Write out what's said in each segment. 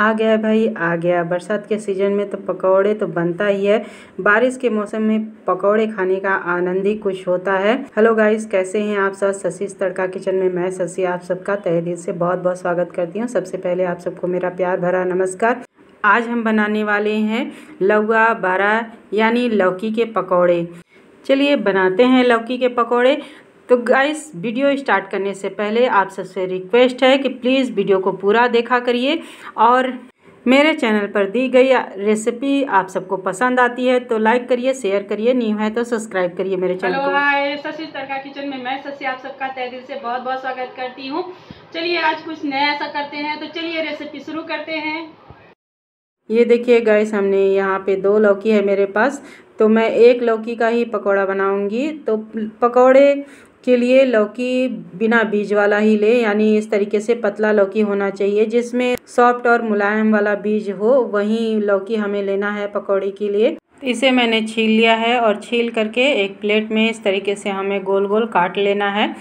आ गया है भाई आ गया बरसात के सीज़न में तो पकौड़े तो बनता ही है बारिश के मौसम में पकौड़े खाने का आनंद ही कुछ होता है हेलो गाइस कैसे हैं आप सब शशि तड़का किचन में मैं शशि आप सबका तहे दिल से बहुत बहुत स्वागत करती हूँ सबसे पहले आप सबको मेरा प्यार भरा नमस्कार आज हम बनाने वाले हैं लौगा बारा यानी लौकी के पकौड़े चलिए बनाते हैं लौकी के पकौड़े तो गाइस वीडियो स्टार्ट करने से पहले आप सबसे रिक्वेस्ट है कि प्लीज़ वीडियो को पूरा देखा करिए और मेरे चैनल पर दी गई रेसिपी आप सबको पसंद आती है तो लाइक करिए शेयर करिए न्यू है तो सब्सक्राइब करिए मेरे चैनल को हाय किचन में मैं शशि आप सबका तय दिल से बहुत बहुत स्वागत करती हूँ चलिए आज कुछ नया ऐसा करते हैं तो चलिए रेसिपी शुरू करते हैं ये देखिए गैस हमने यहाँ पे दो लौकी है मेरे पास तो मैं एक लौकी का ही पकौड़ा बनाऊंगी तो पकौड़े के लिए लौकी बिना बीज वाला ही ले यानी इस तरीके से पतला लौकी होना चाहिए जिसमें सॉफ्ट और मुलायम वाला बीज हो वही लौकी हमें लेना है पकौड़ी के लिए इसे मैंने छील लिया है और छील करके एक प्लेट में इस तरीके से हमें गोल गोल काट लेना है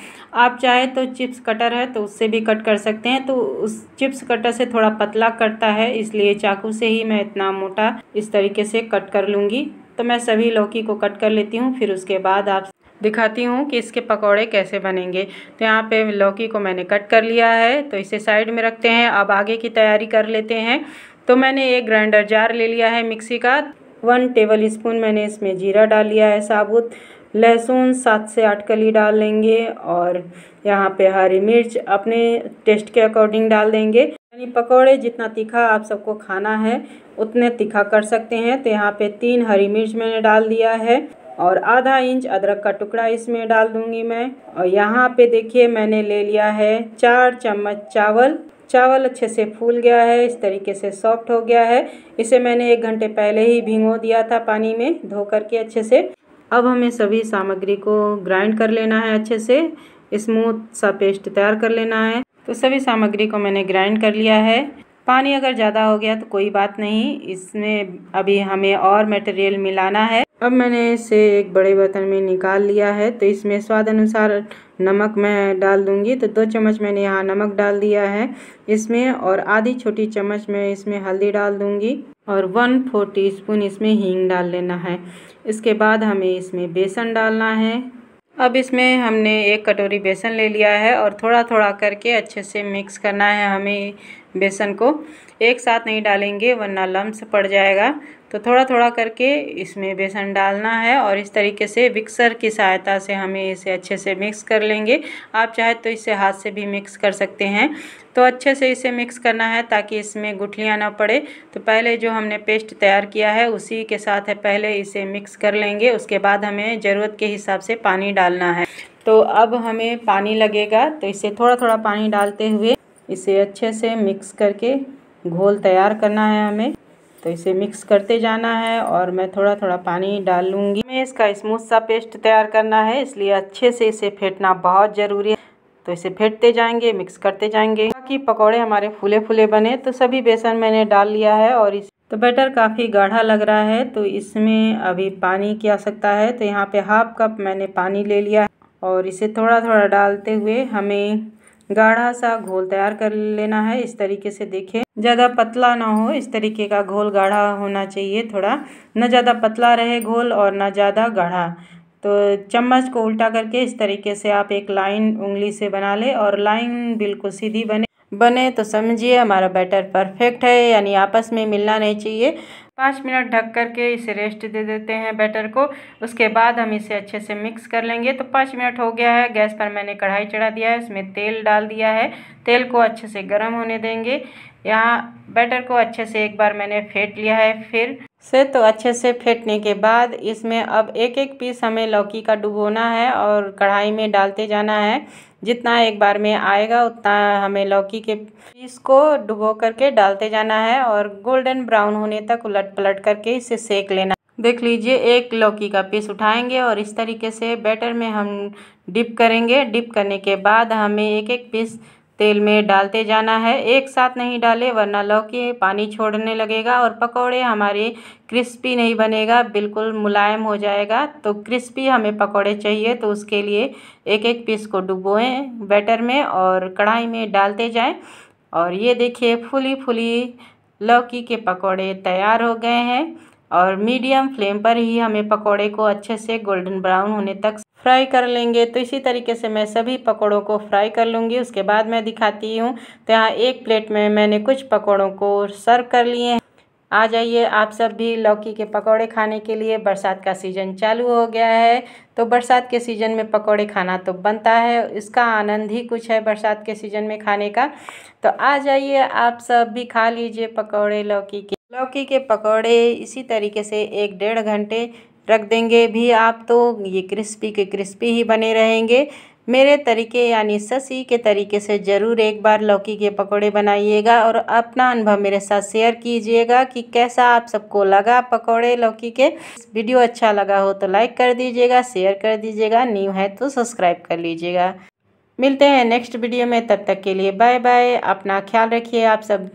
आप चाहे तो चिप्स कटर है तो उससे भी कट कर सकते हैं तो उस चिप्स कटर से थोड़ा पतला कटता है इसलिए चाकू से ही मैं इतना मोटा इस तरीके से कट कर लूँगी तो मैं सभी लौकी को कट कर लेती हूँ फिर उसके बाद आप दिखाती हूँ कि इसके पकौड़े कैसे बनेंगे तो यहाँ पे लौकी को मैंने कट कर लिया है तो इसे साइड में रखते हैं अब आगे की तैयारी कर लेते हैं तो मैंने एक ग्राइंडर जार ले लिया है मिक्सी का वन टेबल स्पून मैंने इसमें जीरा डाल लिया है साबुत लहसुन सात से आठ कली डाल लेंगे और यहाँ पे हरी मिर्च अपने टेस्ट के अकॉर्डिंग डाल देंगे यानी पकौड़े जितना तीखा आप सबको खाना है उतने तीखा कर सकते हैं तो यहाँ पे तीन हरी मिर्च मैंने डाल दिया है और आधा इंच अदरक का टुकड़ा इसमें डाल दूंगी मैं और यहाँ पे देखिए मैंने ले लिया है चार चम्मच चावल चावल अच्छे से फूल गया है इस तरीके से सॉफ्ट हो गया है इसे मैंने एक घंटे पहले ही भिंगो दिया था पानी में धो करके अच्छे से अब हमें सभी सामग्री को ग्राइंड कर लेना है अच्छे से स्मूथ सा पेस्ट तैयार कर लेना है तो सभी सामग्री को मैंने ग्राइंड कर लिया है पानी अगर ज़्यादा हो गया तो कोई बात नहीं इसमें अभी हमें और मटेरियल मिलाना है अब मैंने इसे एक बड़े बर्तन में निकाल लिया है तो इसमें स्वाद अनुसार नमक मैं डाल दूंगी तो दो चम्मच मैंने यहाँ नमक डाल दिया है इसमें और आधी छोटी चम्मच मैं इसमें हल्दी डाल दूंगी और वन फोर स्पून इसमें हींग डाल लेना है इसके बाद हमें इसमें बेसन डालना है अब इसमें हमने एक कटोरी बेसन ले लिया है और थोड़ा थोड़ा करके अच्छे से मिक्स करना है हमें बेसन को एक साथ नहीं डालेंगे वरना लम्स पड़ जाएगा तो थोड़ा थोड़ा करके इसमें बेसन डालना है और इस तरीके से मिक्सर की सहायता से हमें इसे अच्छे से मिक्स कर लेंगे आप चाहे तो इसे हाथ से भी मिक्स कर सकते हैं तो अच्छे से इसे मिक्स करना है ताकि इसमें गुठलियाँ ना पड़े तो पहले जो हमने पेस्ट तैयार किया है उसी के साथ है पहले इसे मिक्स कर लेंगे उसके बाद हमें ज़रूरत के हिसाब से पानी डालना है तो अब हमें पानी लगेगा तो इसे थोड़ा थोड़ा पानी डालते हुए इसे अच्छे से मिक्स करके घोल तैयार करना है हमें तो इसे मिक्स करते जाना है और मैं थोड़ा थोड़ा पानी डाल लूँगी मैं इसका स्मूथ सा पेस्ट तैयार करना है इसलिए अच्छे से इसे फेंटना बहुत ज़रूरी है तो इसे फेंटते जाएंगे मिक्स करते जाएंगे ताकि पकौड़े हमारे फूले फूले बने तो सभी बेसन मैंने डाल लिया है और इस तो बैटर काफ़ी गाढ़ा लग रहा है तो इसमें अभी पानी की आवश्यकता है तो यहाँ पे हाफ कप मैंने पानी ले लिया और इसे थोड़ा थोड़ा डालते हुए हमें गाढ़ा सा घोल तैयार कर लेना है इस तरीके से देखें ज़्यादा पतला ना हो इस तरीके का घोल गाढ़ा होना चाहिए थोड़ा ना ज़्यादा पतला रहे घोल और ना ज़्यादा गाढ़ा तो चम्मच को उल्टा करके इस तरीके से आप एक लाइन उंगली से बना ले और लाइन बिल्कुल सीधी बने बने तो समझिए हमारा बैटर परफेक्ट है यानी आपस में मिलना नहीं चाहिए पाँच मिनट ढक कर के इसे रेस्ट दे देते हैं बैटर को उसके बाद हम इसे अच्छे से मिक्स कर लेंगे तो पाँच मिनट हो गया है गैस पर मैंने कढ़ाई चढ़ा दिया है उसमें तेल डाल दिया है तेल को अच्छे से गर्म होने देंगे यहाँ बैटर को अच्छे से एक बार मैंने फेंट लिया है फिर से तो अच्छे से फेंटने के बाद इसमें अब एक एक पीस हमें लौकी का डुबोना है और कढ़ाई में डालते जाना है जितना एक बार में आएगा उतना हमें लौकी के पीस को डुबो करके डालते जाना है और गोल्डन ब्राउन होने तक उलट पलट करके इसे सेक लेना देख लीजिए एक लौकी का पीस उठाएंगे और इस तरीके से बैटर में हम डिप करेंगे डिप करने के बाद हमें एक एक पीस तेल में डालते जाना है एक साथ नहीं डाले वरना लौकी पानी छोड़ने लगेगा और पकौड़े हमारे क्रिस्पी नहीं बनेगा बिल्कुल मुलायम हो जाएगा तो क्रिस्पी हमें पकौड़े चाहिए तो उसके लिए एक एक पीस को डुबोएं बैटर में और कढ़ाई में डालते जाएं और ये देखिए फुली फुली लौकी के पकौड़े तैयार हो गए हैं और मीडियम फ्लेम पर ही हमें पकोड़े को अच्छे से गोल्डन ब्राउन होने तक फ्राई कर लेंगे तो इसी तरीके से मैं सभी पकोड़ों को फ्राई कर लूँगी उसके बाद मैं दिखाती हूँ तो यहाँ एक प्लेट में मैंने कुछ पकोड़ों को सर्व कर लिए हैं आ जाइए आप सब भी लौकी के पकोड़े खाने के लिए बरसात का सीज़न चालू हो गया है तो बरसात के सीज़न में पकोड़े खाना तो बनता है इसका आनंद ही कुछ है बरसात के सीज़न में खाने का तो आ जाइए आप सब भी खा लीजिए पकोड़े लौकी के लौकी के पकौड़े इसी तरीके से एक डेढ़ घंटे रख देंगे भी आप तो ये क्रिस्पी के क्रिस्पी ही बने रहेंगे मेरे तरीके यानी ससी के तरीके से ज़रूर एक बार लौकी के पकोड़े बनाइएगा और अपना अनुभव मेरे साथ शेयर कीजिएगा कि कैसा आप सबको लगा पकोड़े लौकी के वीडियो अच्छा लगा हो तो लाइक कर दीजिएगा शेयर कर दीजिएगा न्यू है तो सब्सक्राइब कर लीजिएगा मिलते हैं नेक्स्ट वीडियो में तब तक के लिए बाय बाय अपना ख्याल रखिए आप सब